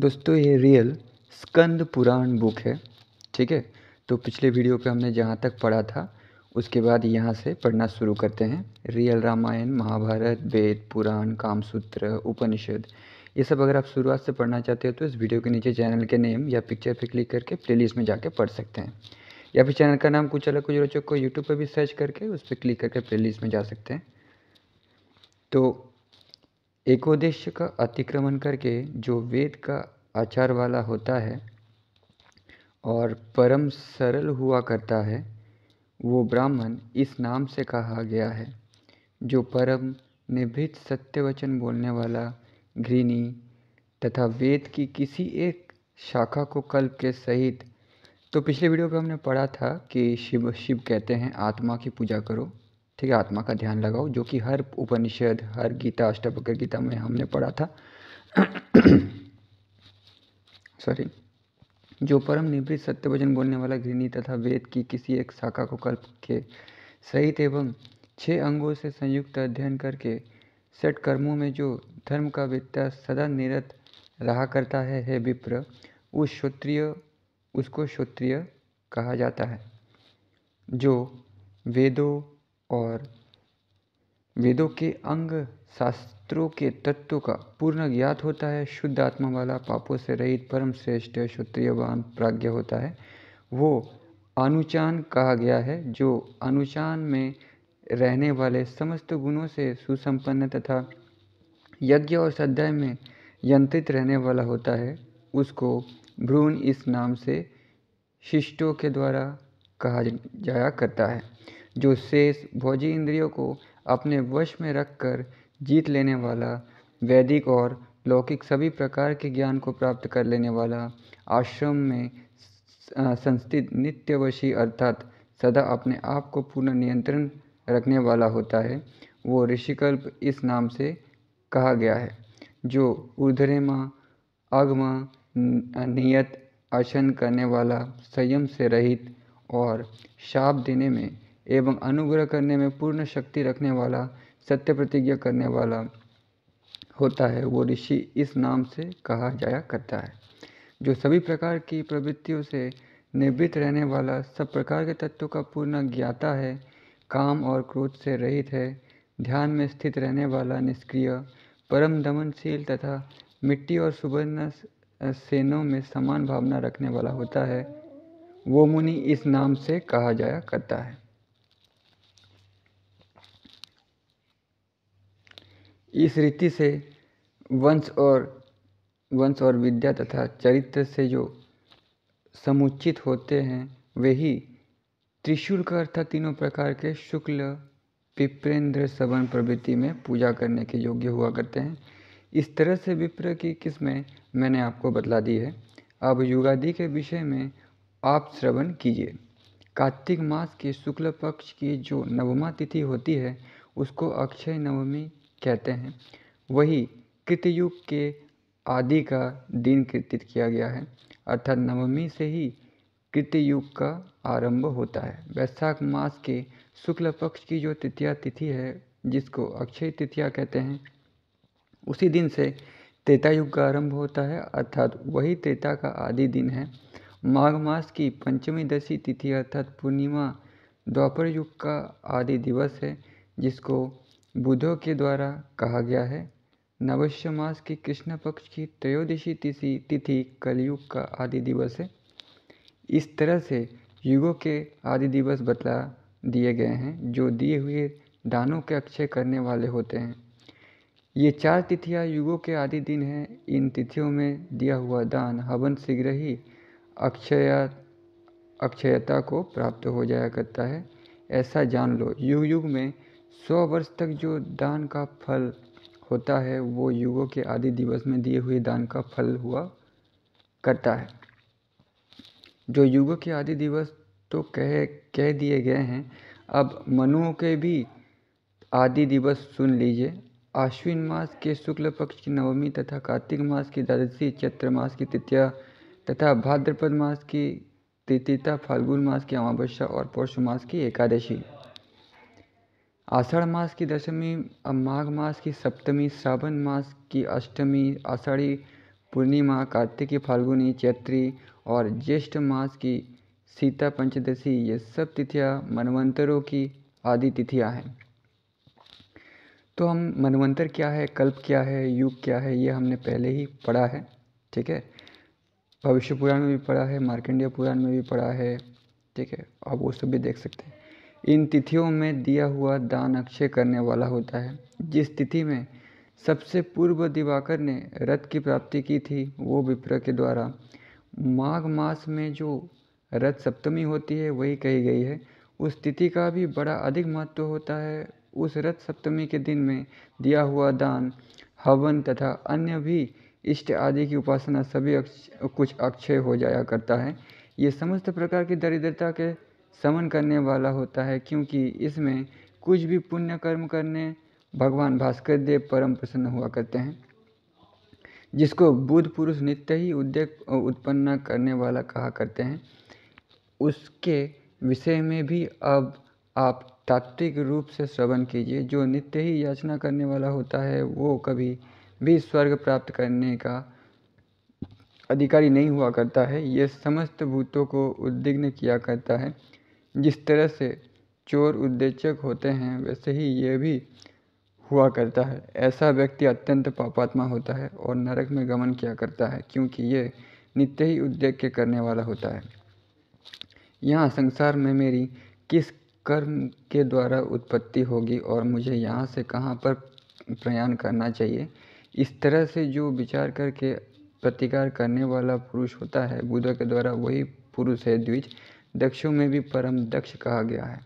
दोस्तों ये रियल स्कंद पुराण बुक है ठीक है तो पिछले वीडियो पे हमने जहाँ तक पढ़ा था उसके बाद यहाँ से पढ़ना शुरू करते हैं रियल रामायण महाभारत वेद पुराण कामसूत्र उपनिषद ये सब अगर आप शुरुआत से पढ़ना चाहते हो तो इस वीडियो के नीचे चैनल के नेम या पिक्चर पे क्लिक करके प्लेलिस्ट में जाके पढ़ सकते हैं या फिर चैनल का नाम कुछ अलग कुछ रोचक को यूट्यूब पर भी सर्च करके उस पर क्लिक करके लिस्ट में जा सकते हैं तो एकोदेश्य का अतिक्रमण करके जो वेद का आचार वाला होता है और परम सरल हुआ करता है वो ब्राह्मण इस नाम से कहा गया है जो परम निभृत सत्य वचन बोलने वाला घृणी तथा वेद की किसी एक शाखा को कल्प के सहित तो पिछले वीडियो पे हमने पढ़ा था कि शिव शिव कहते हैं आत्मा की पूजा करो ठीक है आत्मा का ध्यान लगाओ जो कि हर उपनिषद हर गीता अष्टपकर गीता में हमने पढ़ा था सॉरी जो परम निवृत्त सत्य वचन बोलने वाला गृहिणी तथा वेद की किसी एक शाखा को कल्प के सहित एवं छह अंगों से संयुक्त अध्ययन करके सेट कर्मों में जो धर्म का वित्ता सदा निरत रहा करता है हे विप्र उस क्षोत्रिय उसको क्षोत्रिय कहा जाता है जो वेदों और वेदों के अंग शास्त्रों के तत्वों का पूर्ण ज्ञात होता है शुद्ध आत्मा वाला पापों से रहित परम श्रेष्ठ क्षत्रियवान प्राज्ञ होता है वो अनुचान कहा गया है जो अनुचान में रहने वाले समस्त गुणों से सुसंपन्न तथा यज्ञ और श्रद्धा में यंत्रित रहने वाला होता है उसको भ्रूण इस नाम से शिष्टों के द्वारा कहा जाया करता है जो शेष भोजी इंद्रियों को अपने वश में रखकर जीत लेने वाला वैदिक और लौकिक सभी प्रकार के ज्ञान को प्राप्त कर लेने वाला आश्रम में संस्थित नित्यवशी अर्थात सदा अपने आप को पूर्ण नियंत्रण रखने वाला होता है वो ऋषिकल्प इस नाम से कहा गया है जो ऊर्धरेमा अगम नियत अशन करने वाला संयम से रहित और शाप देने में एवं अनुग्रह करने में पूर्ण शक्ति रखने वाला सत्य प्रतिज्ञा करने वाला होता है वो ऋषि इस नाम से कहा जाया करता है जो सभी प्रकार की प्रवृत्तियों से निवृत्त रहने वाला सब प्रकार के तत्वों का पूर्ण ज्ञाता है काम और क्रोध से रहित है ध्यान में स्थित रहने वाला निष्क्रिय परम दमनशील तथा मिट्टी और सुवर्ण सेनों में समान भावना रखने वाला होता है वो मुनि इस नाम से कहा जाया करता है इस रीति से वंश और वंश और विद्या तथा चरित्र से जो समुचित होते हैं वे ही त्रिशूल का अर्थात तीनों प्रकार के शुक्ल पिप्रेंद्र सवन प्रवृत्ति में पूजा करने के योग्य हुआ करते हैं इस तरह से विप्र की किस्में मैंने आपको बतला दी है अब युगादि के विषय में आप श्रवण कीजिए कार्तिक मास के शुक्ल पक्ष की जो नवमा तिथि होती है उसको अक्षय नवमी कहते हैं वही कृतयुग के आदि का दिन कृतित किया गया है अर्थात नवमी से ही कृतयुग का आरंभ होता है वैशाख मास के शुक्ल पक्ष की जो तृतीया तिथि है जिसको अक्षय तृतीया कहते हैं उसी दिन से त्रेता युग का आरंभ होता है अर्थात वही त्रेता का आदि दिन है माघ मास की पंचमी दशी तिथि अर्थात पूर्णिमा द्वापर युग का आदि दिवस है जिसको बुधों के द्वारा कहा गया है नवश्य मास की कृष्ण पक्ष की त्रयोदशी तिथि तिथि कलयुग का आदि दिवस है इस तरह से युगों के आदि दिवस बतला दिए गए हैं जो दिए हुए दानों के अक्षय करने वाले होते हैं ये चार तिथियाँ युगों के आदि दिन हैं इन तिथियों में दिया हुआ दान हवन शीघ्र ही अक्षया अक्षयता को प्राप्त हो जाया करता है ऐसा जान लो युग युग में सौ वर्ष तक जो दान का फल होता है वो युगों के आदि दिवस में दिए हुए दान का फल हुआ करता है जो युगों के आदि दिवस तो कह कह दिए गए हैं अब मनुओं के भी आदि दिवस सुन लीजिए आश्विन मास के शुक्ल पक्ष की नवमी तथा कार्तिक मास की द्वादशी चैत्र मास की तृतीया तथा भाद्रपद मास की तृतीयता फाल्गुन मास की अमावस्या और पौष मास की एकादशी आषाढ़ मास की दशमी माघ मास की सप्तमी श्रावण मास की अष्टमी आषाढ़ी पूर्णिमा कार्तिकी फाल्गुनी चैत्री और ज्येष्ठ मास की सीता पंचदशी ये सब तिथियाँ मनवंतरों की आदि तिथियाँ हैं तो हम मनवंतर क्या है कल्प क्या है युग क्या है ये हमने पहले ही पढ़ा है ठीक है भविष्य पुराण में भी पढ़ा है मार्कंडेय पुराण में भी पढ़ा है ठीक है आप वो सब भी देख सकते हैं इन तिथियों में दिया हुआ दान अक्षय करने वाला होता है जिस तिथि में सबसे पूर्व दिवाकर ने रथ की प्राप्ति की थी वो विप्र के द्वारा माघ मास में जो रथ सप्तमी होती है वही कही गई है उस तिथि का भी बड़ा अधिक महत्व होता है उस रथ सप्तमी के दिन में दिया हुआ दान हवन तथा अन्य भी इष्ट आदि की उपासना सभी अक्ष, कुछ अक्षय हो जाया करता है ये समस्त प्रकार की दरिद्रता के समन करने वाला होता है क्योंकि इसमें कुछ भी पुण्य कर्म करने भगवान भास्कर देव परम प्रसन्न हुआ करते हैं जिसको बुद्ध पुरुष नित्य ही उद्योग उत्पन्न करने वाला कहा करते हैं उसके विषय में भी अब आप तात्विक रूप से श्रवण कीजिए जो नित्य ही याचना करने वाला होता है वो कभी भी स्वर्ग प्राप्त करने का अधिकारी नहीं हुआ करता है ये समस्त भूतों को उद्विग्न किया करता है जिस तरह से चोर उद्देश्यक होते हैं वैसे ही ये भी हुआ करता है ऐसा व्यक्ति अत्यंत पापात्मा होता है और नरक में गमन किया करता है क्योंकि ये नित्य ही उद्योग के करने वाला होता है यहाँ संसार में मेरी किस कर्म के द्वारा उत्पत्ति होगी और मुझे यहाँ से कहाँ पर प्रयाण करना चाहिए इस तरह से जो विचार करके प्रतिकार करने वाला पुरुष होता है बुद्ध के द्वारा वही पुरुष है द्विज दक्षों में भी परम दक्ष कहा गया है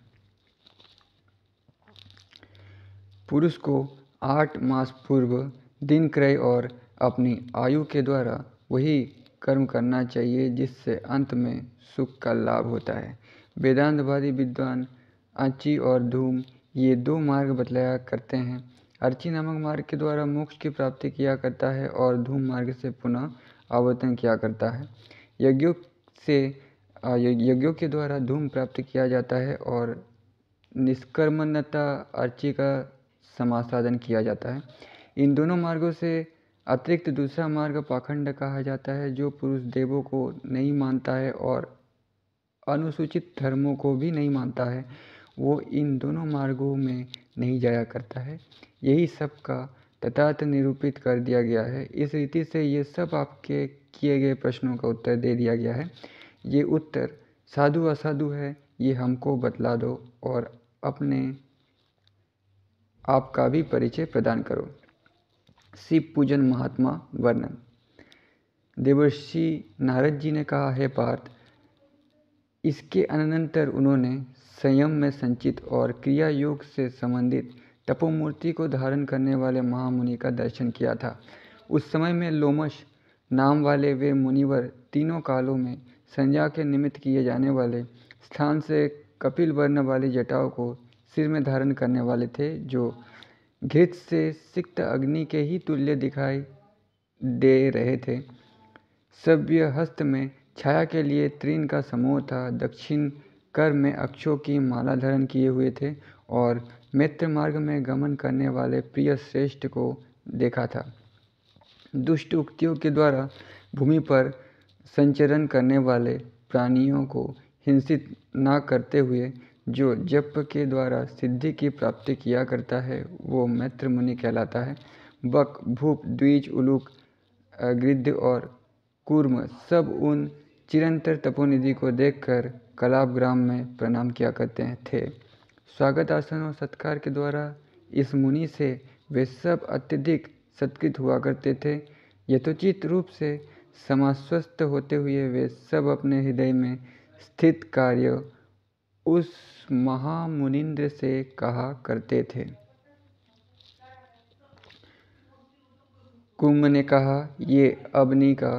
पुरुष को आठ मास पूर्व दिन क्रय और अपनी आयु के द्वारा वही कर्म करना चाहिए जिससे अंत में सुख का लाभ होता है वेदांतवादी विद्वान अची और धूम ये दो मार्ग बतलाया करते हैं अर्ची नामक मार्ग के द्वारा मोक्ष की प्राप्ति किया करता है और धूम मार्ग से पुनः आवर्तन किया करता है यज्ञों से यज्ञों के द्वारा धूम प्राप्त किया जाता है और निष्कर्मण्यता अर्ची का समासाधन किया जाता है इन दोनों मार्गों से अतिरिक्त दूसरा मार्ग पाखंड कहा जाता है जो पुरुष देवों को नहीं मानता है और अनुसूचित धर्मों को भी नहीं मानता है वो इन दोनों मार्गों में नहीं जाया करता है यही सब का तथार्थ निरूपित कर दिया गया है इस रीति से ये सब आपके किए गए प्रश्नों का उत्तर दे दिया गया है ये उत्तर साधु असाधु है ये हमको बतला दो और अपने आप का भी परिचय प्रदान करो शिव पूजन महात्मा वर्णन देवर्षि नारद जी ने कहा है पार्थ इसके अनंतर उन्होंने संयम में संचित और क्रिया योग से संबंधित तपोमूर्ति को धारण करने वाले महामुनि का दर्शन किया था उस समय में लोमश नाम वाले वे मुनिवर तीनों कालों में संज्ञा के निमित्त किए जाने वाले स्थान से कपिल वर्ण वाली जटाओं को सिर में धारण करने वाले थे जो घृत से सिक्त अग्नि के ही तुल्य दिखाई दे रहे थे सभ्य हस्त में छाया के लिए त्रीन का समूह था दक्षिण कर में अक्षों की माला धारण किए हुए थे और मित्र मार्ग में गमन करने वाले प्रिय श्रेष्ठ को देखा था दुष्ट उक्तियों के द्वारा भूमि पर संचरण करने वाले प्राणियों को हिंसित न करते हुए जो जप के द्वारा सिद्धि की प्राप्ति किया करता है वो मैत्र मुनि कहलाता है बक भूप द्विज उलूक गृद्ध और कूर्म सब उन चिरंतर तपोनिधि को देखकर ग्राम में प्रणाम किया करते हैं थे स्वागत आसन और सत्कार के द्वारा इस मुनि से वे सब अत्यधिक सत्कृत हुआ करते थे यथोचित रूप से समाश्वस्त होते हुए वे सब अपने हृदय में स्थित कार्य उस महामुनिंद्र से कहा करते थे कुंभ ने कहा ये अग्नि का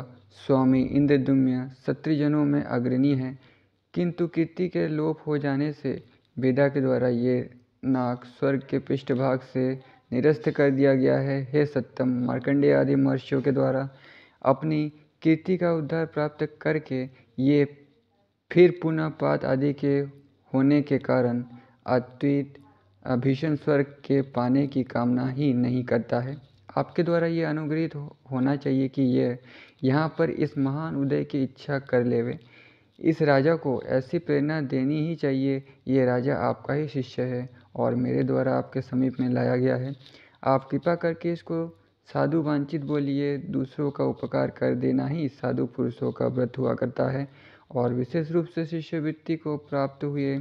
स्वामी इंद्रदुम्य सत्रजनों में अग्रणी है किंतु कीर्ति के लोप हो जाने से वेदा के द्वारा ये नाक स्वर्ग के पृष्ठभाग से निरस्त कर दिया गया है हे सत्यम मार्कंडे आदि महर्षियों के द्वारा अपनी कीर्ति का उद्धार प्राप्त करके ये फिर पुनः पात आदि के होने के कारण अद्वित भीषण स्वर्ग के पाने की कामना ही नहीं करता है आपके द्वारा ये अनुग्रहित होना चाहिए कि ये यहाँ पर इस महान उदय की इच्छा कर लेवे इस राजा को ऐसी प्रेरणा देनी ही चाहिए ये राजा आपका ही शिष्य है और मेरे द्वारा आपके समीप में लाया गया है आप कृपा करके इसको साधु वांछित बोलिए दूसरों का उपकार कर देना ही साधु पुरुषों का व्रत हुआ करता है और विशेष रूप से शिष्यवृत्ति को प्राप्त हुए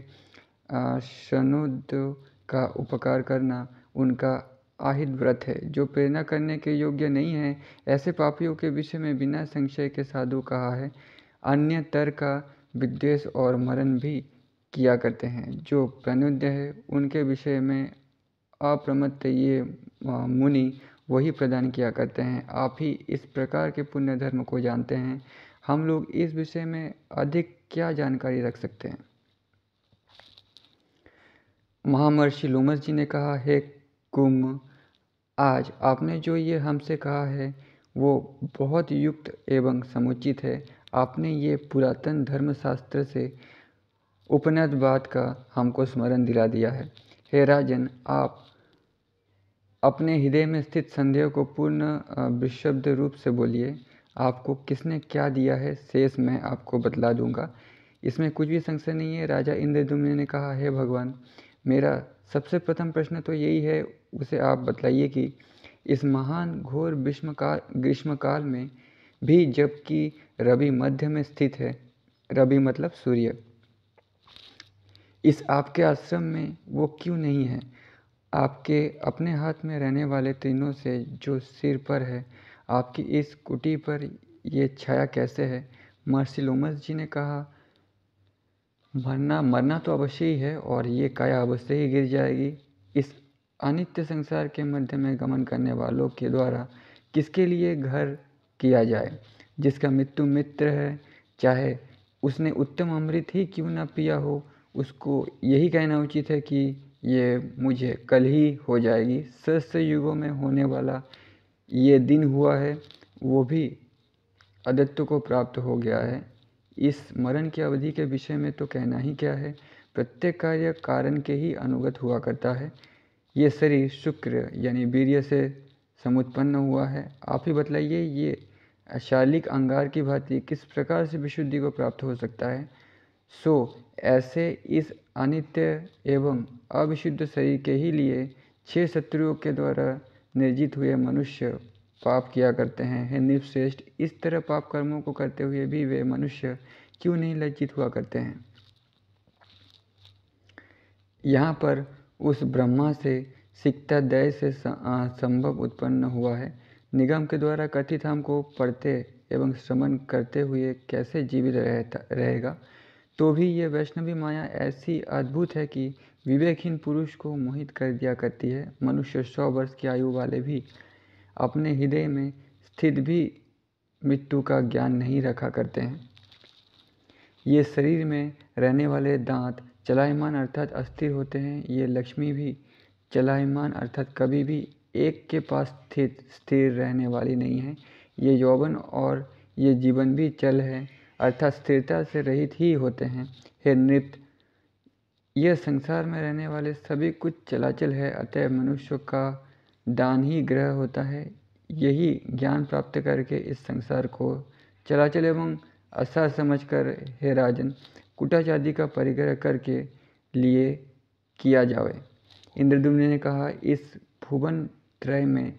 शनुद का उपकार करना उनका आहित व्रत है जो प्रेरणा करने के योग्य नहीं है ऐसे पापियों के विषय में बिना संशय के साधु कहा है अन्य तर का विद्वेष और मरण भी किया करते हैं जो प्रनुद्ध है उनके विषय में अप्रमत्त ये मुनि वही प्रदान किया करते हैं आप ही इस प्रकार के पुण्य धर्म को जानते हैं हम लोग इस विषय में अधिक क्या जानकारी रख सकते हैं महामर्षि लोमस जी ने कहा है कुम आज आपने जो ये हमसे कहा है वो बहुत युक्त एवं समुचित है आपने ये पुरातन धर्मशास्त्र से उपनत बात का हमको स्मरण दिला दिया है हे राजन आप अपने हृदय में स्थित संदेह को पूर्ण विशब्द रूप से बोलिए आपको किसने क्या दिया है शेष मैं आपको बतला दूंगा इसमें कुछ भी संशय नहीं है राजा इंद्रदुम्न ने कहा हे भगवान मेरा सबसे प्रथम प्रश्न तो यही है उसे आप बतलाइए कि इस महान घोर विष्मकाल ग्रीष्मकाल में भी जबकि रवि मध्य में स्थित है रवि मतलब सूर्य इस आपके आश्रम में वो क्यों नहीं है आपके अपने हाथ में रहने वाले तीनों से जो सिर पर है आपकी इस कुटी पर ये छाया कैसे है महर्षि लोमस जी ने कहा मरना मरना तो अवश्य ही है और ये काया अवश्य ही गिर जाएगी इस अनित्य संसार के मध्य में गमन करने वालों के द्वारा किसके लिए घर किया जाए जिसका मृत्यु मित्र है चाहे उसने उत्तम अमृत ही क्यों ना पिया हो उसको यही कहना उचित है कि ये मुझे कल ही हो जाएगी सस्त युगों में होने वाला ये दिन हुआ है वो भी अदत्व को प्राप्त हो गया है इस मरण की अवधि के विषय में तो कहना ही क्या है प्रत्येक कार्य कारण के ही अनुगत हुआ करता है ये शरीर शुक्र यानी वीर्य से समुत्पन्न हुआ है आप ही बतलाइए ये अशालिक अंगार की भांति किस प्रकार से विशुद्धि को प्राप्त हो सकता है सो ऐसे इस अनित्य एवं अविशुद्ध शरीर के ही लिए छह शत्रुओं के द्वारा निर्जित हुए मनुष्य पाप किया करते हैं हे निर्वश्रेष्ठ इस तरह पाप कर्मों को करते हुए भी वे मनुष्य क्यों नहीं लज्जित हुआ करते हैं यहाँ पर उस ब्रह्मा से सिकता दय से संभव उत्पन्न हुआ है निगम के द्वारा कथित हमको पढ़ते एवं श्रमण करते हुए कैसे जीवित रहता रहेगा तो भी ये वैष्णवी माया ऐसी अद्भुत है कि विवेकहीन पुरुष को मोहित कर दिया करती है मनुष्य सौ वर्ष की आयु वाले भी अपने हृदय में स्थित भी मृत्यु का ज्ञान नहीं रखा करते हैं ये शरीर में रहने वाले दांत चलायमान अर्थात अस्थिर होते हैं ये लक्ष्मी भी चलायमान अर्थात कभी भी एक के पास स्थित स्थिर रहने वाली नहीं है ये यौवन और ये जीवन भी चल है अर्थात स्थिरता से रहित ही होते हैं हे नृत्य यह संसार में रहने वाले सभी कुछ चलाचल है अतः मनुष्य का दान ही ग्रह होता है यही ज्ञान प्राप्त करके इस संसार को चलाचल एवं समझ समझकर हे राजन कुटाचादी का परिग्रह करके लिए किया जावे इंद्रदुम्न ने कहा इस भुवन त्रय में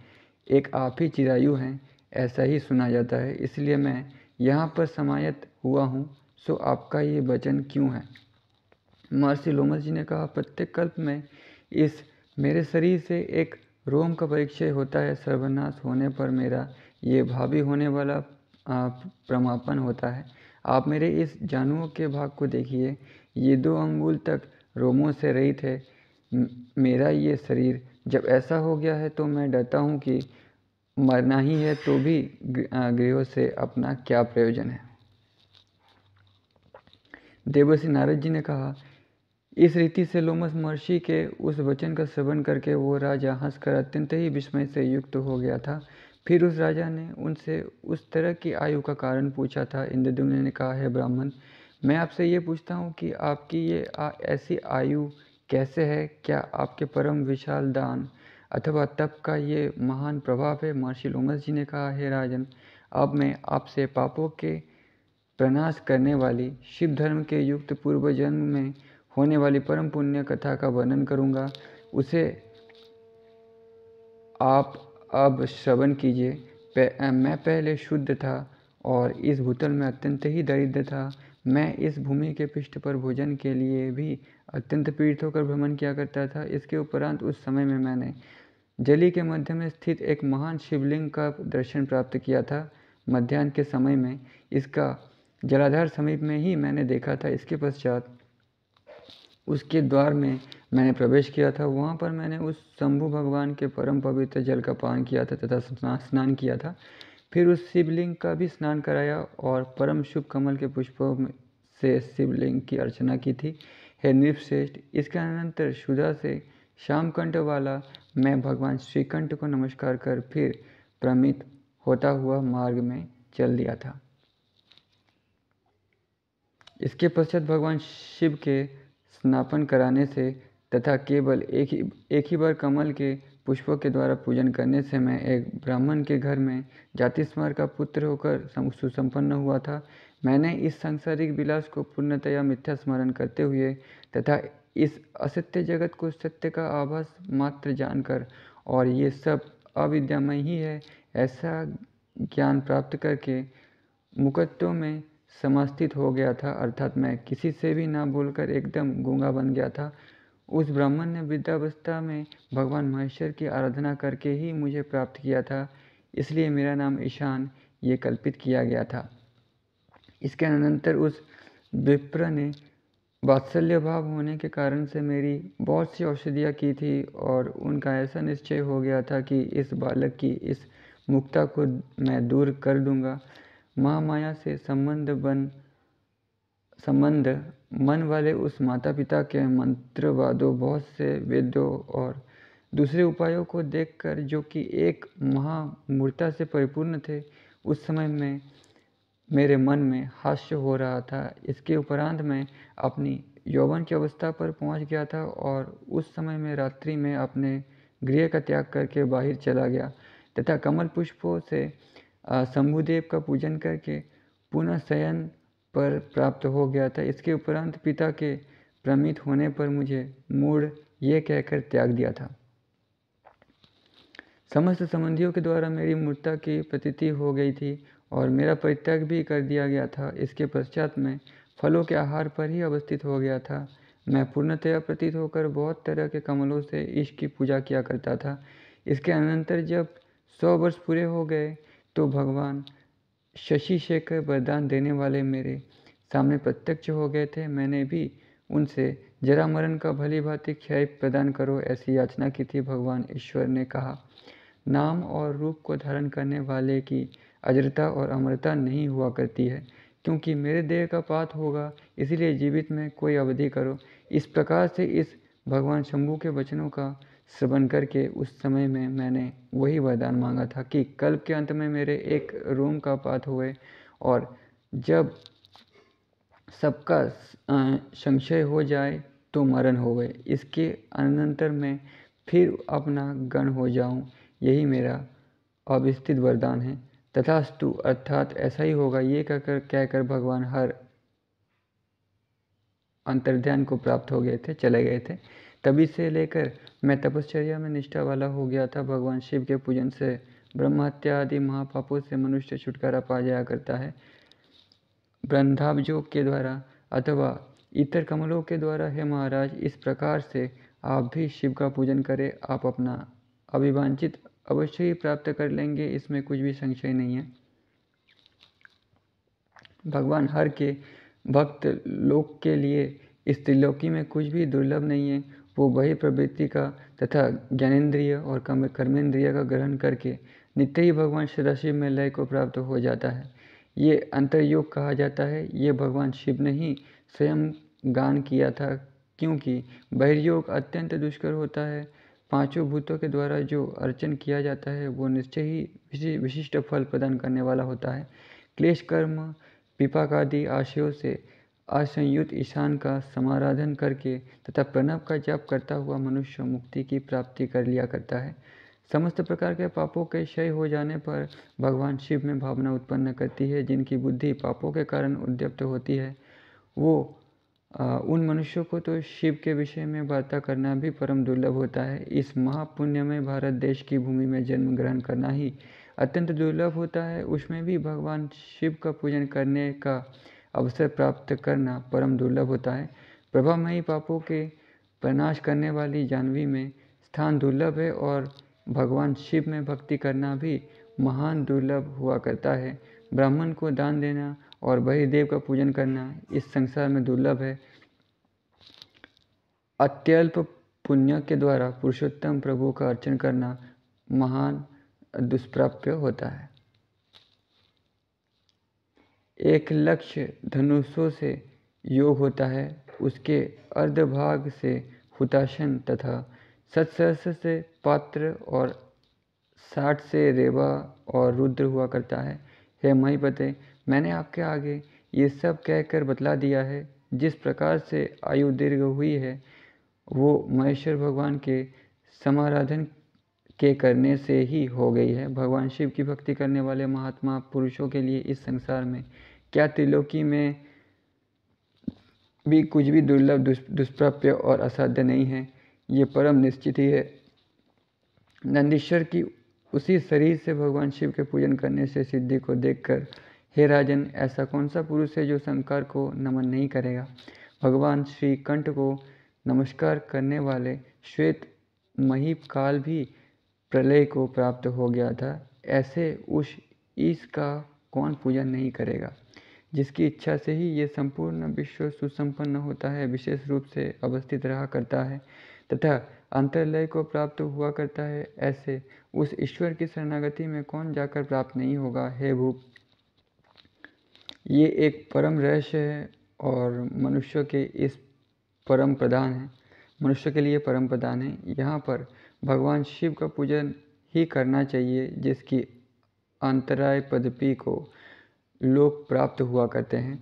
एक आप ही चिरायु हैं ऐसा ही सुना जाता है इसलिए मैं यहाँ पर समायत हुआ हूँ सो आपका ये वचन क्यों है महर्षि लोमल जी ने कहा प्रत्येक कल्प में इस मेरे शरीर से एक रोम का परिचय होता है सर्वनाश होने पर मेरा ये भावी होने वाला प्रमापन होता है आप मेरे इस जानुओं के भाग को देखिए ये दो अंगुल तक रोमों से रहित है मेरा ये शरीर जब ऐसा हो गया है तो मैं डरता हूँ कि मरना ही है तो भी गृह से अपना क्या प्रयोजन है सिंह नारद जी ने कहा इस रीति से लोमस महर्षि के उस वचन का श्रवण करके वो राजा हंसकर अत्यंत ही विस्मय से युक्त हो गया था फिर उस राजा ने उनसे उस तरह की आयु का कारण पूछा था इंद्रदुम्न ने कहा है ब्राह्मण मैं आपसे ये पूछता हूँ कि आपकी ये आ, ऐसी आयु कैसे है क्या आपके परम विशाल दान अथवा तप का ये महान प्रभाव है मार्शल लोमस जी ने कहा है राजन अब मैं आपसे पापों के प्रनाश करने वाली शिव धर्म के युक्त पूर्व जन्म में होने वाली परम पुण्य कथा का वर्णन करूँगा उसे आप अब श्रवण कीजिए मैं पहले शुद्ध था और इस भूतल में अत्यंत ही दरिद्र था मैं इस भूमि के पृष्ठ पर भोजन के लिए भी अत्यंत पीड़ित होकर भ्रमण किया करता था इसके उपरांत उस समय में मैंने जली के मध्य में स्थित एक महान शिवलिंग का दर्शन प्राप्त किया था मध्यान्ह के समय में इसका जलाधार समीप में ही मैंने देखा था इसके पश्चात उसके द्वार में मैंने प्रवेश किया था वहाँ पर मैंने उस शंभु भगवान के परम पवित्र जल का पान किया था तथा स्नान किया था फिर उस शिवलिंग का भी स्नान कराया और परम शुभ कमल के पुष्पों से शिवलिंग की अर्चना की थी हे नृपश्रेष्ठ इसके अनंतर सुधा से श्यामकंठ वाला मैं भगवान श्रीकंठ को नमस्कार कर फिर प्रमित होता हुआ मार्ग में चल दिया था इसके पश्चात भगवान शिव के स्नापन कराने से तथा केवल एक ही एक ही बार कमल के पुष्पों के द्वारा पूजन करने से मैं एक ब्राह्मण के घर में जाति स्मार का पुत्र होकर सुसंपन्न हुआ था मैंने इस सांसारिक विलास को पूर्णतया मिथ्या स्मरण करते हुए तथा इस असत्य जगत को सत्य का आभास मात्र जानकर और ये सब अविद्यामय ही है ऐसा ज्ञान प्राप्त करके मुकद्दों में समास्थित हो गया था अर्थात मैं किसी से भी ना बोलकर एकदम गूंगा बन गया था उस ब्राह्मण ने वृद्धावस्था में भगवान महेश्वर की आराधना करके ही मुझे प्राप्त किया था इसलिए मेरा नाम ईशान ये कल्पित किया गया था इसके अनंतर उस विप्र ने वात्सल्य भाव होने के कारण से मेरी बहुत सी औषधियाँ की थी और उनका ऐसा निश्चय हो गया था कि इस बालक की इस मुक्ता को मैं दूर कर दूंगा महामाया माया से संबंध बन संबंध मन वाले उस माता पिता के मंत्रवादों बहुत से वेदों और दूसरे उपायों को देखकर जो कि एक महामूर्ता से परिपूर्ण थे उस समय में मेरे मन में हास्य हो रहा था इसके उपरांत मैं अपनी यौवन की अवस्था पर पहुंच गया था और उस समय में रात्रि में अपने गृह का त्याग करके बाहर चला गया तथा कमल पुष्पों से शंभुदेव का पूजन करके पुनः शयन पर प्राप्त हो गया था इसके उपरांत पिता के प्रमित होने पर मुझे मूड ये कहकर त्याग दिया था समस्त संबंधियों के द्वारा मेरी मूर्ता की प्रतीति हो गई थी और मेरा परित्याग भी कर दिया गया था इसके पश्चात मैं फलों के आहार पर ही अवस्थित हो गया था मैं पूर्णतया प्रतीत होकर बहुत तरह के कमलों से ईश की पूजा किया करता था इसके अनंतर जब सौ वर्ष पूरे हो गए तो भगवान शशि शेखर वरदान देने वाले मेरे सामने प्रत्यक्ष हो गए थे मैंने भी उनसे जरा मरण का भली भांति क्षय प्रदान करो ऐसी याचना की थी भगवान ईश्वर ने कहा नाम और रूप को धारण करने वाले की अजरता और अमरता नहीं हुआ करती है क्योंकि मेरे देह का पात होगा इसलिए जीवित में कोई अवधि करो इस प्रकार से इस भगवान शंभु के वचनों का श्रवण करके उस समय में मैंने वही वरदान मांगा था कि कल्प के अंत में मेरे एक रूम का पात हुए और जब सबका संशय हो जाए तो मरण हो गए इसके अनंतर में फिर अपना गण हो जाऊं यही मेरा अवस्थित वरदान है तथास्तु अर्थात ऐसा ही होगा ये कहकर कहकर भगवान हर अंतर्ध्यान को प्राप्त हो गए थे चले गए थे तभी से लेकर मैं तपश्चर्या में निष्ठा वाला हो गया था भगवान शिव के पूजन से ब्रह्महत्या आदि महापापों से मनुष्य छुटकारा पा जाया करता है ब्रंधाभजोग के द्वारा अथवा इतर कमलों के द्वारा है महाराज इस प्रकार से आप भी शिव का पूजन करें आप अपना अभिवांचित अवश्य ही प्राप्त कर लेंगे इसमें कुछ भी संशय नहीं है भगवान हर के भक्त लोक के लिए इस त्रिलोकी में कुछ भी दुर्लभ नहीं है वो बहि प्रवृत्ति का तथा ज्ञानेन्द्रिय और कम कर्मेंद्रिय का ग्रहण करके नित्य ही भगवान सदाशिव में लय को प्राप्त हो जाता है ये अंतर्योग कहा जाता है ये भगवान शिव ने ही स्वयं गान किया था क्योंकि बहिर्योग अत्यंत दुष्कर होता है पांचों भूतों के द्वारा जो अर्चन किया जाता है वो निश्चय ही विशिष्ट फल प्रदान करने वाला होता है क्लेश कर्म पिपाकादि आशयों से असंयुक्त ईशान का समाराधन करके तथा प्रणव का जप करता हुआ मनुष्य मुक्ति की प्राप्ति कर लिया करता है समस्त प्रकार के पापों के क्षय हो जाने पर भगवान शिव में भावना उत्पन्न करती है जिनकी बुद्धि पापों के कारण उद्यप्त होती है वो आ, उन मनुष्यों को तो शिव के विषय में वार्ता करना भी परम दुर्लभ होता है इस महापुण्यमय भारत देश की भूमि में जन्म ग्रहण करना ही अत्यंत दुर्लभ होता है उसमें भी भगवान शिव का पूजन करने का अवसर प्राप्त करना परम दुर्लभ होता है प्रभामयी पापों के प्रनाश करने वाली जानवी में स्थान दुर्लभ है और भगवान शिव में भक्ति करना भी महान दुर्लभ हुआ करता है ब्राह्मण को दान देना और देव का पूजन करना इस संसार में दुर्लभ है अत्यल्प पुण्य के द्वारा पुरुषोत्तम प्रभु का अर्चन करना महान दुष्प्राप्य होता है एक लक्ष्य धनुषों से योग होता है उसके अर्धभाग से हुताशन तथा सत्सहस्र से पात्र और साठ से रेवा और रुद्र हुआ करता है हे महीपते मैंने आपके आगे ये सब कहकर बतला दिया है जिस प्रकार से आयु दीर्घ हुई है वो महेश्वर भगवान के समाराधन के करने से ही हो गई है भगवान शिव की भक्ति करने वाले महात्मा पुरुषों के लिए इस संसार में क्या त्रिलोकी में भी कुछ भी दुर्लभ दुष्प्राप्य और असाध्य नहीं है ये परम निश्चित ही है नंदीश्वर की उसी शरीर से भगवान शिव के पूजन करने से सिद्धि को देखकर हे राजन ऐसा कौन सा पुरुष है जो शंकर को नमन नहीं करेगा भगवान श्री कंठ को नमस्कार करने वाले श्वेत महीप काल भी प्रलय को प्राप्त हो गया था ऐसे उस ईश का कौन पूजन नहीं करेगा जिसकी इच्छा से ही ये संपूर्ण विश्व सुसंपन्न होता है विशेष रूप से अवस्थित रहा करता है तथा अंतर्लय को प्राप्त हुआ करता है ऐसे उस ईश्वर की शरणागति में कौन जाकर प्राप्त नहीं होगा हे भूप ये एक परम रहस्य है और मनुष्य के इस परम प्रधान है मनुष्य के लिए परम प्रधान है यहाँ पर भगवान शिव का पूजन ही करना चाहिए जिसकी अंतराय पदपी को लोग प्राप्त हुआ करते हैं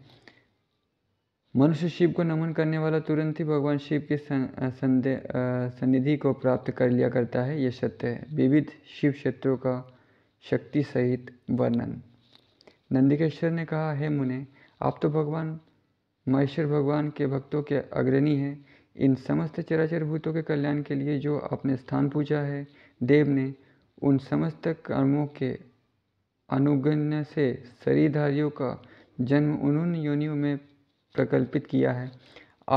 मनुष्य शिव को नमन करने वाला तुरंत ही भगवान शिव की सन्निधि को प्राप्त कर लिया करता है ये सत्य है विविध शिव क्षेत्रों का शक्ति सहित वर्णन नंदिकेश्वर ने कहा हे मुने आप तो भगवान महेश्वर भगवान के भक्तों के अग्रणी हैं इन समस्त चराचर भूतों के कल्याण के लिए जो आपने स्थान पूछा है देव ने उन समस्त कर्मों के अनुगण्य से शरीरधारियों का जन्म उन्होंने योनियों में प्रकल्पित किया है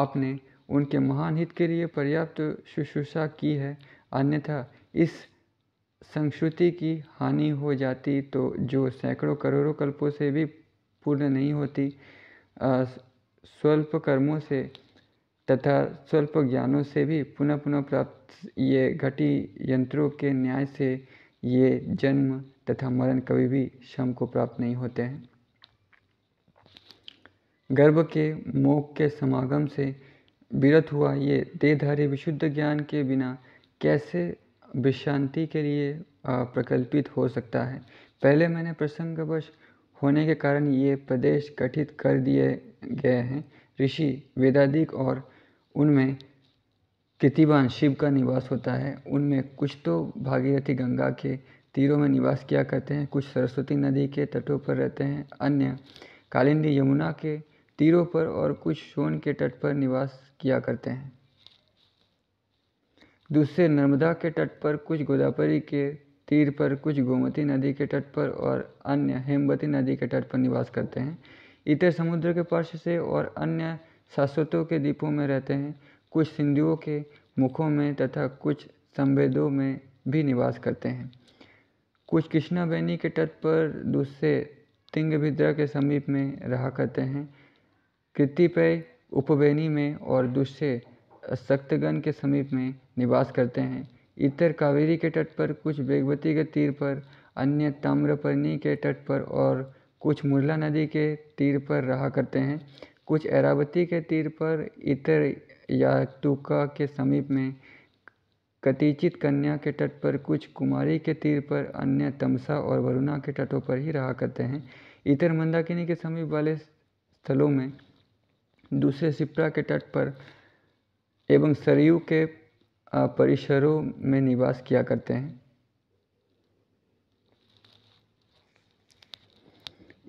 आपने उनके महान हित के लिए पर्याप्त शुश्रूषा की है अन्यथा इस संस्कृति की हानि हो जाती तो जो सैकड़ों करोड़ों कल्पों से भी पूर्ण नहीं होती स्वल्प कर्मों से तथा स्वल्प ज्ञानों से भी पुनः पुनः प्राप्त ये घटी यंत्रों के न्याय से ये जन्म तथा मरण कभी भी श्रम को प्राप्त नहीं होते हैं गर्भ के मोक्ष के समागम से विरत हुआ ये देहधारी विशुद्ध ज्ञान के बिना कैसे विश्रांति के लिए प्रकल्पित हो सकता है पहले मैंने प्रसंगवश होने के कारण ये प्रदेश गठित कर दिए गए हैं ऋषि वेदाधिक और उनमें कृतिवान शिव का निवास होता है उनमें कुछ तो भागीरथी गंगा के तीरों में निवास किया करते हैं कुछ सरस्वती नदी के तटों पर रहते हैं अन्य कालिंदी यमुना के तीरों पर और कुछ सोन के तट पर निवास किया करते हैं दूसरे नर्मदा के तट पर कुछ गोदावरी के तीर पर कुछ गोमती नदी के तट पर और अन्य हेमवती नदी के तट पर निवास करते हैं इतर समुद्र के पार्श्व से और अन्य शाश्वतों के द्वीपों में रहते हैं कुछ सिंधुओं के मुखों में तथा कुछ संवेदों में भी निवास करते हैं कुछ कृष्णा बैनी के तट पर दूसरे तिंगभिद्रा के समीप में रहा करते हैं कृतिपय उपवेणी में और दूसरे सक्तगन के समीप में निवास करते हैं इतर कावेरी के तट पर कुछ बेगवती के तीर पर अन्य ताम्रपर्णी के तट पर और कुछ मुरला नदी के तीर पर रहा करते हैं कुछ एरावती के तीर पर इतर या तुका के समीप में कतिचित कन्या के तट पर कुछ कुमारी के तीर पर अन्य तमसा और वरुणा के तटों पर ही रहा करते हैं इतर मंदाकिनी के समीप वाले स्थलों में दूसरे सिप्रा के तट पर एवं सरयू के परिसरों में निवास किया करते हैं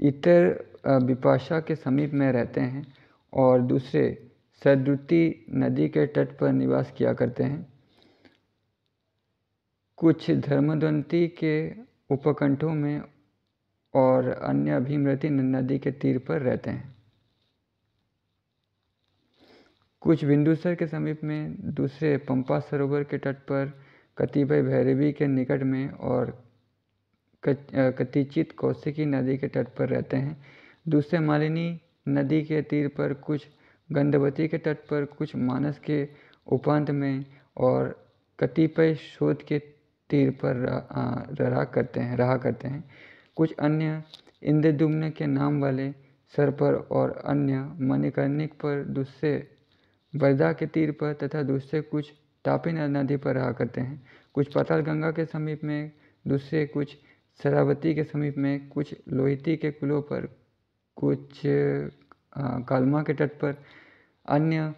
इतर विपाशा के समीप में रहते हैं और दूसरे सदुति नदी के तट पर निवास किया करते हैं कुछ धर्मद्वंती के उपकंठों में और अन्य भीमरती नदी के तीर पर रहते हैं कुछ बिंदुसर के समीप में दूसरे पंपा सरोवर के तट पर कतिपय भैरवी के निकट में और कतिचित कौशिकी नदी के तट पर रहते हैं दूसरे मालिनी नदी के तीर पर कुछ गंधवती के तट पर कुछ मानस के उपांत में और कतिपय शोध के तीर पर रहा करते हैं रहा करते हैं कुछ अन्य इंद्रदुम्न के नाम वाले सर पर और अन्य मणिकर्णिक पर दूसरे वर्धा के तीर पर तथा दूसरे कुछ तापी नदी पर रहा करते हैं कुछ पाताल गंगा के समीप में दूसरे कुछ शरावती के समीप में कुछ लोहिती के कुलों पर कुछ कालमा के तट पर अन्य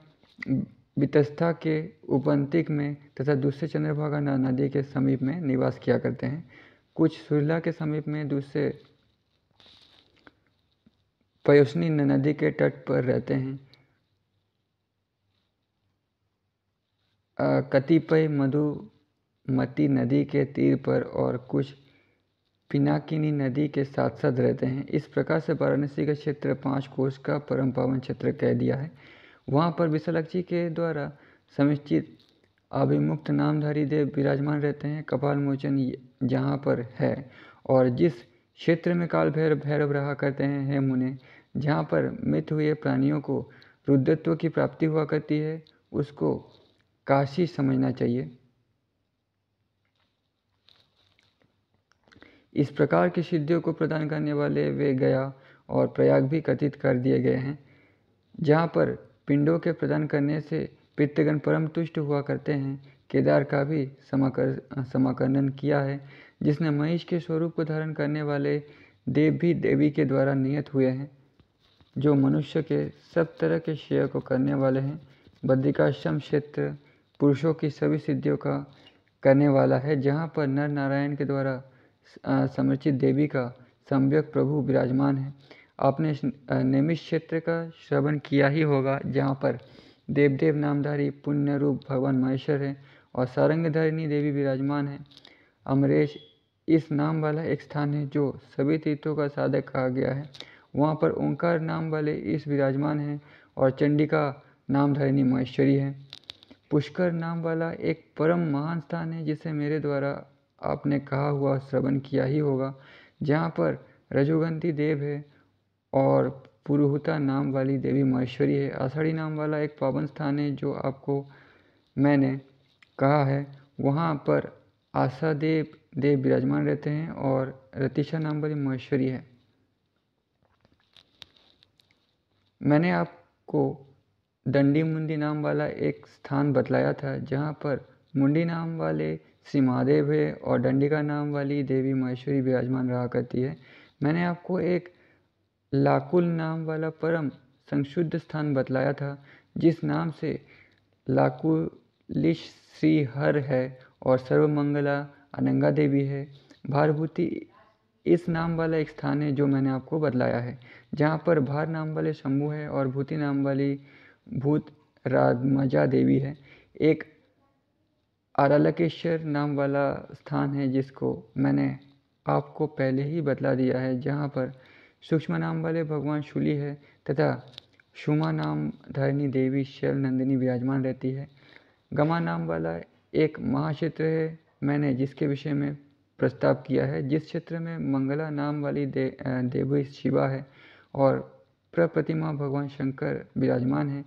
वितस्था के उपअंतिक में तथा दूसरे चंद्रभागा नदी के समीप में निवास किया करते हैं कुछ सुरला के समीप में दूसरे पयोसनी नदी के तट पर रहते हैं कतिपय मधुमती नदी के तीर पर और कुछ पिनाकिनी नदी के साथ साथ रहते हैं इस प्रकार से वाराणसी का क्षेत्र पांच कोष का परम पावन क्षेत्र कह दिया है वहाँ पर विशालाक्षी के द्वारा समिश्चित अभिमुक्त नामधारी देव विराजमान रहते हैं कपाल मोचन जहाँ पर है और जिस क्षेत्र में काल भैर भैरव रहा करते हैं हे मुने जहाँ पर मृत हुए प्राणियों को रुद्रत्व की प्राप्ति हुआ करती है उसको काशी समझना चाहिए इस प्रकार की सिद्धियों को प्रदान करने वाले वे गया और प्रयाग भी कथित कर दिए गए हैं जहाँ पर पिंडों के प्रदान करने से पितृगण परम तुष्ट हुआ करते हैं केदार का भी समाकर समाकर्णन किया है जिसने महिष के स्वरूप को धारण करने वाले देव भी देवी के द्वारा नियत हुए हैं जो मनुष्य के सब तरह के श्रेय को करने वाले हैं बद्रिकाश्रम क्षेत्र पुरुषों की सभी सिद्धियों का करने वाला है जहाँ पर नर नारायण के द्वारा समर्चित देवी का सम्यक प्रभु विराजमान है आपने नेमिष नैमिष क्षेत्र का श्रवण किया ही होगा जहाँ पर देवदेव नामधारी पुण्य रूप भगवान महेश्वर है और सारंगधारिणी देवी विराजमान है अमरेश इस नाम वाला एक स्थान है जो सभी तीर्थों का साधक कहा गया है वहाँ पर ओंकार नाम वाले इस विराजमान है और चंडिका नामधारिणी महेश्वरी है पुष्कर नाम वाला एक परम महान स्थान है जिसे मेरे द्वारा आपने कहा हुआ श्रवण किया ही होगा जहाँ पर रजोगंती देव है और पुरुहूता नाम वाली देवी महेश्वरी है आषाढ़ी नाम वाला एक पावन स्थान है जो आपको मैंने कहा है वहाँ पर आशा देव देव विराजमान रहते हैं और रतीशा नाम वाली महेश्वरी है मैंने आपको दंडी मुंडी नाम वाला एक स्थान बतलाया था जहाँ पर मुंडी नाम वाले श्री महादेव है और डंडिका नाम वाली देवी महेश्वरी विराजमान रहा करती है मैंने आपको एक लाकुल नाम वाला परम संशुद्ध स्थान बतलाया था जिस नाम से लाकुलिश श्री हर है और सर्वमंगला अनंगा देवी है भारभूति इस नाम वाला एक स्थान है जो मैंने आपको बतलाया है जहाँ पर भार नाम वाले शंभु है और भूति नाम वाली भूत राजमजा देवी है एक आरालकेश्वर नाम वाला स्थान है जिसको मैंने आपको पहले ही बतला दिया है जहाँ पर सूक्ष्म नाम वाले भगवान शूली है तथा शुमा नाम धारिणी देवी शैल नंदिनी विराजमान रहती है गमा नाम वाला एक महाक्षेत्र है मैंने जिसके विषय में प्रस्ताव किया है जिस क्षेत्र में मंगला नाम वाली दे, देवी शिवा है और प्रप्रतिमा भगवान शंकर विराजमान है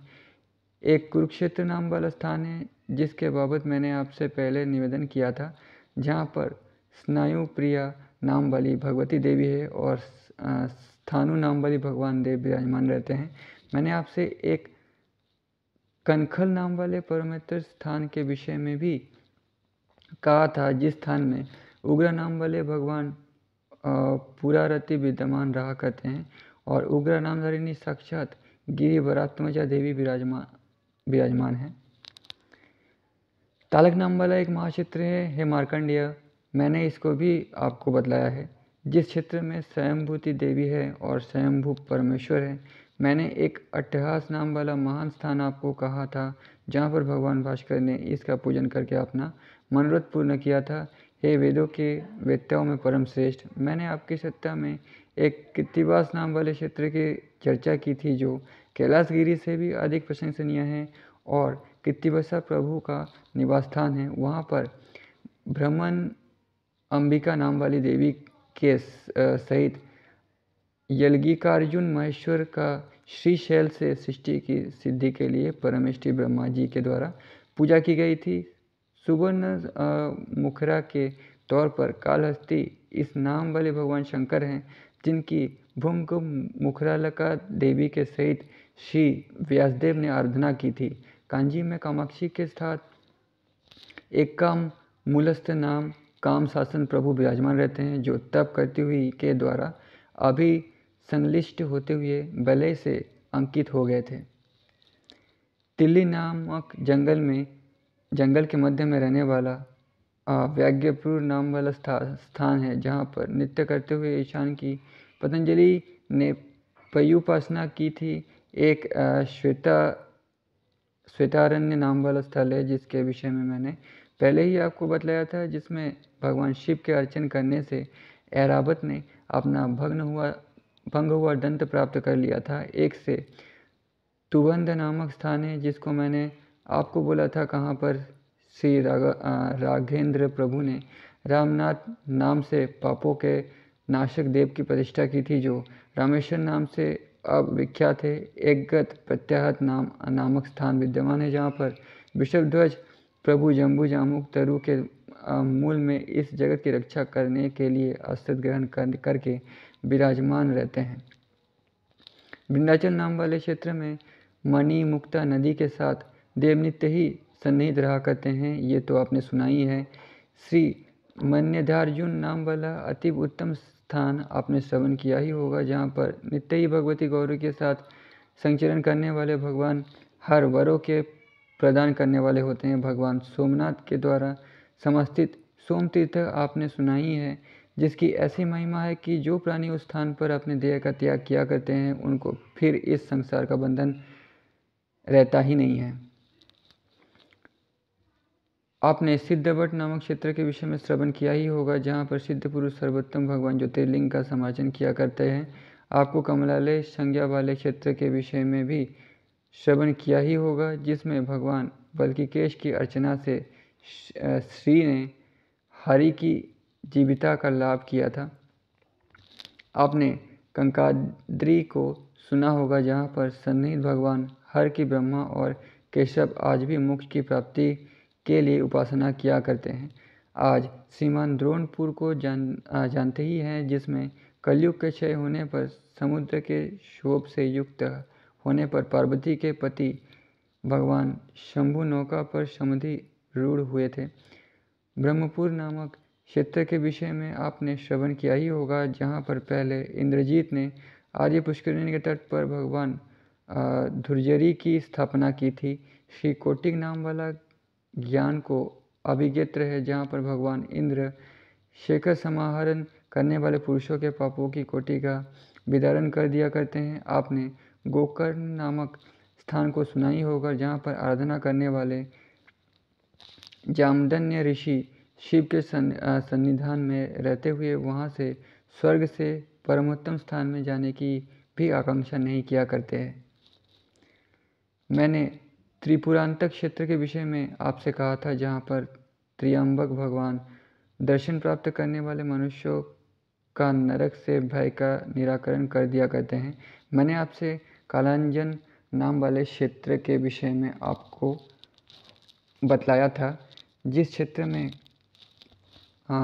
एक कुरुक्षेत्र नाम वाला स्थान है जिसके बाबत मैंने आपसे पहले निवेदन किया था जहाँ पर स्नायु प्रिया नाम वाली भगवती देवी है और स्थानु नाम वाली भगवान देव विराजमान रहते हैं मैंने आपसे एक कनखल नाम वाले परमेश्वर स्थान के विषय में भी कहा था जिस स्थान में उग्र नाम वाले भगवान पूरा रति विद्यमान रहा करते हैं और उग्र नामधारिणी साक्षात गिरी वरात्मजा देवी विराजमान विराजमान है तालक नाम वाला एक महाक्षेत्र है हे मार्कंडिया मैंने इसको भी आपको बतलाया है जिस क्षेत्र में स्वयंभूति देवी है और स्वयंभू परमेश्वर है मैंने एक अट्ठहास नाम वाला महान स्थान आपको कहा था जहाँ पर भगवान भास्कर ने इसका पूजन करके अपना मनोरथ पूर्ण किया था हे वेदों के वेत्ताओं में परम श्रेष्ठ मैंने आपकी सत्ता में एक कृतिवास नाम वाले क्षेत्र की चर्चा की थी जो कैलाशगिरी से भी अधिक प्रशंसनीय है और कृतिवसा प्रभु का निवास स्थान है वहाँ पर भ्रमण अंबिका नाम वाली देवी के सहित अर्जुन महेश्वर का श्रीशैल से सृष्टि की सिद्धि के लिए परमेश्वर ब्रह्मा जी के द्वारा पूजा की गई थी सुवर्ण मुखरा के तौर पर कालहस्ती इस नाम वाले भगवान शंकर हैं जिनकी भुंग मुखरालका देवी के सहित श्री व्यासदेव ने आराधना की थी कांजी में कामाक्षी के साथ एक काम मूलस्थ नाम काम शासन प्रभु विराजमान रहते हैं जो तप करती हुई के द्वारा अभी संलिष्ट होते हुए बलय से अंकित हो गए थे तिल्ली नामक जंगल में जंगल के मध्य में रहने वाला व्याज्ञपुर नाम वाला स्था, स्थान है जहाँ पर नृत्य करते हुए ईशान की पतंजलि ने पयुपासना की थी एक श्वेता श्वेतारण्य नाम वाला स्थल है जिसके विषय में मैंने पहले ही आपको बतलाया था जिसमें भगवान शिव के अर्चन करने से ऐरावत ने अपना भग्न हुआ भंग हुआ दंत प्राप्त कर लिया था एक से तुबंध नामक स्थान है जिसको मैंने आपको बोला था कहाँ पर श्री राघेंद्र प्रभु ने रामनाथ नाम से पापों के नाशक देव की प्रतिष्ठा की थी जो रामेश्वर नाम से अब विख्यात है एकगत प्रत्याहत नाम नामक स्थान विद्यमान है जहाँ पर विश्वध्वज प्रभु जम्बूजामुख तरु के मूल में इस जगत की रक्षा करने के लिए अस्तित्व ग्रहण कर करके विराजमान रहते हैं वृंदाचल नाम वाले क्षेत्र में मणि मुक्ता नदी के साथ देवनित्य ही सन्निहित रहा करते हैं ये तो आपने सुना ही है श्री मन्यधार्जुन नाम वाला अति उत्तम स्थान आपने श्रवण किया ही होगा जहाँ पर नित्य ही भगवती गौरी के साथ संचरण करने वाले भगवान हर वरों के प्रदान करने वाले होते हैं भगवान सोमनाथ के द्वारा समस्थित सोम तीर्थ आपने सुना ही है जिसकी ऐसी महिमा है कि जो प्राणी उस स्थान पर अपने देह का त्याग किया करते हैं उनको फिर इस संसार का बंधन रहता ही नहीं है आपने सिद्धवट नामक क्षेत्र के विषय में श्रवण किया ही होगा जहाँ पर सिद्ध पुरुष सर्वोत्तम भगवान ज्योतिर्लिंग का समाचन किया करते हैं आपको कमलालय संज्ञा वाले क्षेत्र के विषय में भी श्रवण किया ही होगा जिसमें भगवान बल्किकेश की अर्चना से श्री ने हरि की जीविता का लाभ किया था आपने कंकाद्री को सुना होगा जहाँ पर सन्निहित भगवान हर की ब्रह्मा और केशव आज भी मोक्ष की प्राप्ति के लिए उपासना किया करते हैं आज श्रीमान द्रोणपुर को जान आ, जानते ही हैं जिसमें कलयुग के क्षय होने पर समुद्र के शोभ से युक्त होने पर पार्वती के पति भगवान शंभु नौका पर समधि रूढ़ हुए थे ब्रह्मपुर नामक क्षेत्र के विषय में आपने श्रवण किया ही होगा जहाँ पर पहले इंद्रजीत ने आर्य पुष्करणी के तट पर भगवान धुर्जरी की स्थापना की थी श्री कोटिक नाम वाला ज्ञान को अभिगेत्र है जहाँ पर भगवान इंद्र शेखर समाहरण करने वाले पुरुषों के पापों की कोटि का विदारण कर दिया करते हैं आपने गोकर्ण नामक स्थान को सुना ही होगा जहाँ पर आराधना करने वाले जामदन्य ऋषि शिव के सन्निधान में रहते हुए वहाँ से स्वर्ग से परमोत्तम स्थान में जाने की भी आकांक्षा नहीं किया करते हैं मैंने त्रिपुरांतक क्षेत्र के विषय में आपसे कहा था जहाँ पर त्रियांबक भगवान दर्शन प्राप्त करने वाले मनुष्यों का नरक से भय का निराकरण कर दिया करते हैं मैंने आपसे कालांजन नाम वाले क्षेत्र के विषय में आपको बतलाया था जिस क्षेत्र में आ,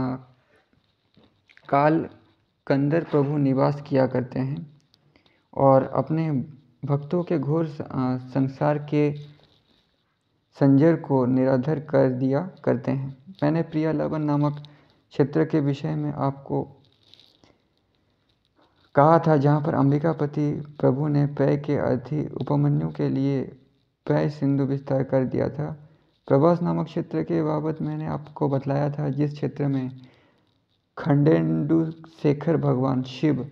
काल कंदर प्रभु निवास किया करते हैं और अपने भक्तों के घोर संसार के संजर को निराधर कर दिया करते हैं मैंने प्रिया लवन नामक क्षेत्र के विषय में आपको कहा था जहाँ पर अंबिकापति प्रभु ने पय के अर्थि उपमन्यु के लिए पय सिंधु विस्तार कर दिया था प्रवास नामक क्षेत्र के बाबत मैंने आपको बतलाया था जिस क्षेत्र में खंडेंडु शेखर भगवान शिव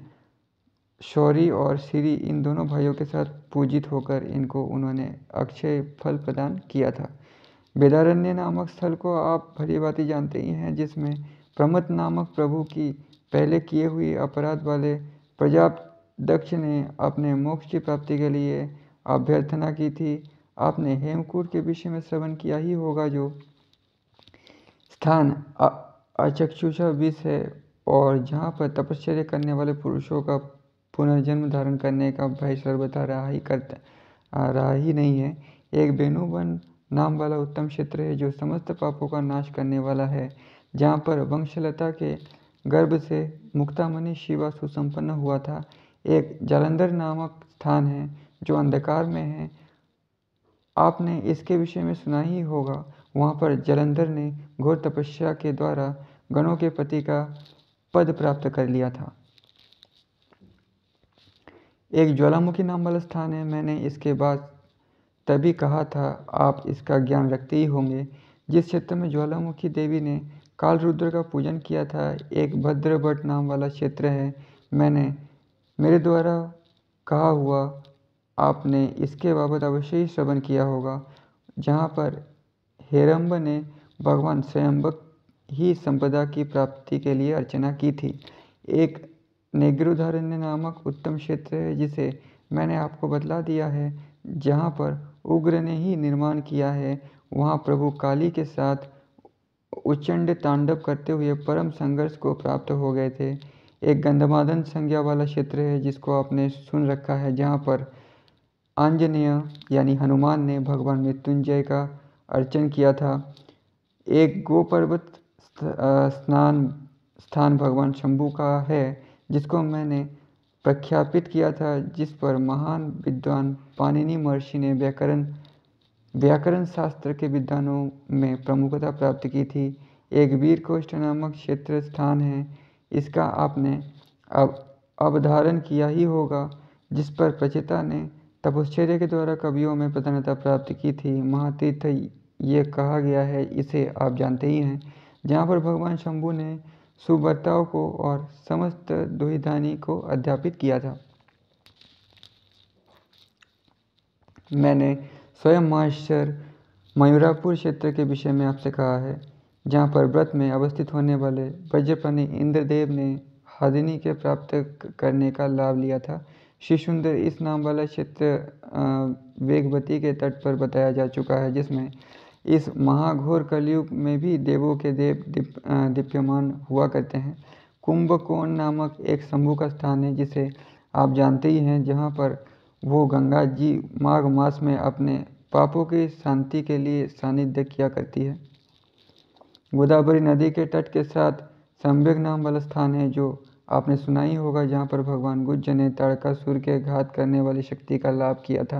शौरी और श्री इन दोनों भाइयों के साथ पूजित होकर इनको उन्होंने अक्षय फल प्रदान किया था वेदारण्य नामक स्थल को आप भली बात जानते ही हैं जिसमें प्रमथ नामक प्रभु की पहले किए हुए अपराध वाले प्रजाप दक्ष ने अपने मोक्ष की प्राप्ति के लिए अभ्यर्थना की थी आपने हेमकूट के विषय में श्रवण किया ही होगा जो स्थान अचक्षुषा विष है और जहाँ पर तपश्चर्या करने वाले पुरुषों का पुनर्जन्म धारण करने का भय सर्वथा रहा ही करता रहा ही नहीं है एक बेनुवन नाम वाला उत्तम क्षेत्र है जो समस्त पापों का नाश करने वाला है जहाँ पर वंशलता के गर्भ से मुक्तामणि शिवा सुसंपन्न हुआ था एक जालंधर नामक स्थान है जो अंधकार में है आपने इसके विषय में सुना ही होगा वहाँ पर जालंधर ने घोर तपस्या के द्वारा गणों के पति का पद प्राप्त कर लिया था एक ज्वालामुखी नाम वाला स्थान है मैंने इसके बाद तभी कहा था आप इसका ज्ञान रखते ही होंगे जिस क्षेत्र में ज्वालामुखी देवी ने कालरुद्र का पूजन किया था एक भद्र भट्ट नाम वाला क्षेत्र है मैंने मेरे द्वारा कहा हुआ आपने इसके बाबत अवश्य ही श्रवण किया होगा जहाँ पर हेरम्ब ने भगवान स्वयंबक ही संपदा की प्राप्ति के लिए अर्चना की थी एक नेगरुधारण्य नामक उत्तम क्षेत्र है जिसे मैंने आपको बतला दिया है जहाँ पर उग्र ने ही निर्माण किया है वहाँ प्रभु काली के साथ उच्चंड तांडव करते हुए परम संघर्ष को प्राप्त हो गए थे एक गंधमादन संज्ञा वाला क्षेत्र है जिसको आपने सुन रखा है जहाँ पर आंजनेय यानी हनुमान ने भगवान मृत्युंजय का अर्चन किया था एक गो पर्वत स्नान स्थान भगवान शंभु का है जिसको मैंने प्रख्यापित किया था जिस पर महान विद्वान पाणिनि महर्षि ने व्याकरण व्याकरण शास्त्र के विद्वानों में प्रमुखता प्राप्त की थी एक वीर कोष्ठ नामक क्षेत्र स्थान है इसका आपने अब अवधारण किया ही होगा जिस पर प्रचिता ने तपश्चर्य के द्वारा कवियों में प्रधानता प्राप्त की थी महातीर्थ ये कहा गया है इसे आप जानते ही हैं जहाँ पर भगवान शंभु ने सुबर्ताओं को और समस्त दुहिधानी को अध्यापित किया था मैंने स्वयं मास्टर मयूरापुर क्षेत्र के विषय में आपसे कहा है जहाँ पर व्रत में अवस्थित होने वाले वज्रपणि इंद्रदेव ने हादिनी के प्राप्त करने का लाभ लिया था शिशुंदर इस नाम वाला क्षेत्र वेगवती के तट पर बताया जा चुका है जिसमें इस महाघोर कलयुग में भी देवों के देव दिप, दिप्यमान हुआ करते हैं कुंभकोण नामक एक शंभु का स्थान है जिसे आप जानते ही हैं जहाँ पर वो गंगा जी माघ मास में अपने पापों की शांति के लिए सानिध्य किया करती है गोदावरी नदी के तट के साथ संवेक नाम वाला स्थान है जो आपने सुना ही होगा जहाँ पर भगवान गुज्ज ने तड़का सुर के घात करने वाली शक्ति का लाभ किया था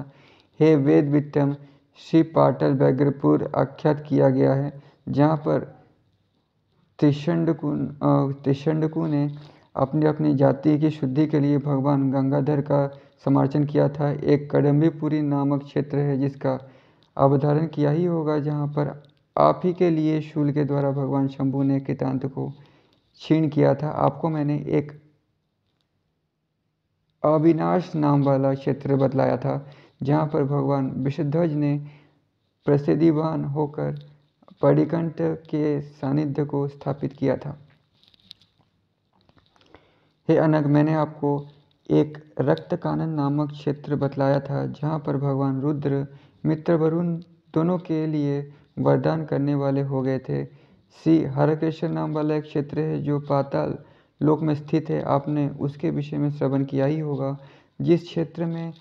हे वेद वित्तम श्री पाटल बैग्रपुर आख्यात किया गया है जहाँ पर त्रिशंड त्रिशंडकु ने अपनी अपनी जाति की शुद्धि के लिए भगवान गंगाधर का समर्चन किया था एक कडम्बीपुरी नामक क्षेत्र है जिसका अवधारण किया ही होगा जहाँ पर आप ही के लिए शूल के द्वारा भगवान शंभू ने कितांत को क्षीण किया था आपको मैंने एक अविनाश नाम वाला क्षेत्र बतलाया था जहाँ पर भगवान विशुद्धज ने प्रसिद्धिवान होकर पडिकंठ के सानिध्य को स्थापित किया था हे अनग मैंने आपको एक रक्तकानन नामक क्षेत्र बतलाया था जहाँ पर भगवान रुद्र मित्र वरुण दोनों के लिए वरदान करने वाले हो गए थे सी हर कृष्ण नाम वाला एक क्षेत्र है जो पाताल लोक में स्थित है आपने उसके विषय में श्रवण किया ही होगा जिस क्षेत्र में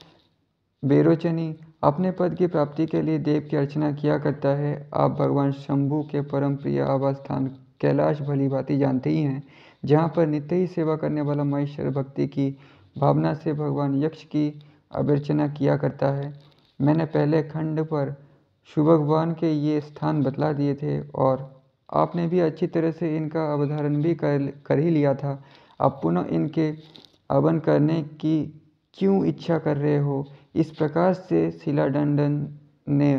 बेरोचनी अपने पद की प्राप्ति के लिए देव की अर्चना किया करता है आप भगवान शंभु के परम प्रिय आवास स्थान कैलाश भली भांति जानते ही हैं जहाँ पर नित्य ही सेवा करने वाला महेश्वर भक्ति की भावना से भगवान यक्ष की अभिर्चना किया करता है मैंने पहले खंड पर शिव भगवान के ये स्थान बतला दिए थे और आपने भी अच्छी तरह से इनका अवधारण भी कर कर ही लिया था आप पुनः इनके अवन करने की क्यों इच्छा कर रहे हो इस प्रकार से शिलाडंडन ने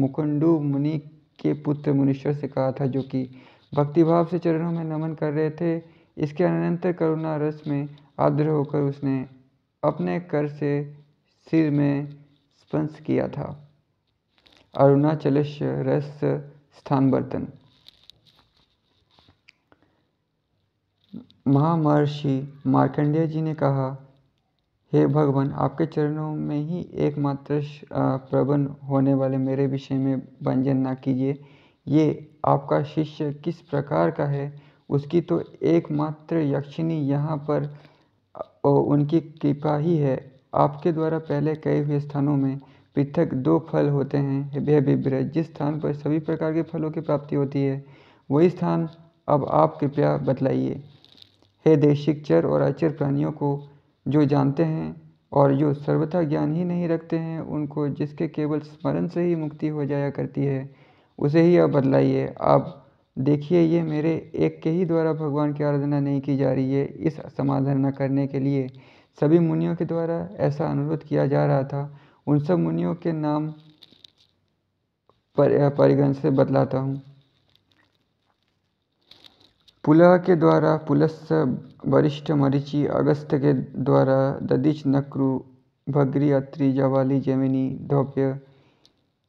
मुकुंडू मुनि के पुत्र मुनीश्वर से कहा था जो कि भक्तिभाव से चरणों में नमन कर रहे थे इसके अनंतर करुणा रस में आर्द्र होकर उसने अपने कर से सिर में स्पंश किया था अरुणाचलश रस स्थान बर्तन महामहर्षि मार्कंडेय जी ने कहा हे भगवान आपके चरणों में ही एकमात्र प्रबन होने वाले मेरे विषय में भंजन ना कीजिए ये आपका शिष्य किस प्रकार का है उसकी तो एकमात्र यक्षिणी यहाँ पर उनकी कृपा ही है आपके द्वारा पहले कई हुए स्थानों में पृथक दो फल होते हैं वह विभ्र जिस स्थान पर सभी प्रकार के फलों की प्राप्ति होती है वही स्थान अब आप कृपया बतलाइए हे देशिक चर और अचर प्राणियों को जो जानते हैं और जो सर्वथा ज्ञान ही नहीं रखते हैं उनको जिसके केवल स्मरण से ही मुक्ति हो जाया करती है उसे ही आप बदलाइए आप देखिए ये मेरे एक के ही द्वारा भगवान की आराधना नहीं की जा रही है इस समाधान करने के लिए सभी मुनियों के द्वारा ऐसा अनुरोध किया जा रहा था उन सब मुनियों के नाम पर परिगण से बतलाता हूँ पुलह के द्वारा पुलस्स वरिष्ठ मरीचि अगस्त के द्वारा ददिच नक्रु भगरी अत्रि जवाली जेमिनी धौप्य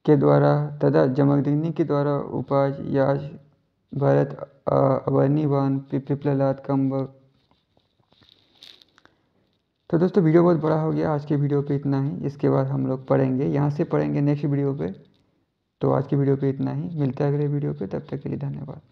के द्वारा तथा जमदग्नि के द्वारा उपाज याज भरत अवर्णिवान पिपलाद कम्ब तो दोस्तों वीडियो बहुत बड़ा हो गया आज के वीडियो पे इतना ही इसके बाद हम लोग पढ़ेंगे यहाँ से पढ़ेंगे नेक्स्ट वीडियो पे तो आज की वीडियो पे इतना ही मिलते हैं अगले वीडियो पे तब तक के लिए धन्यवाद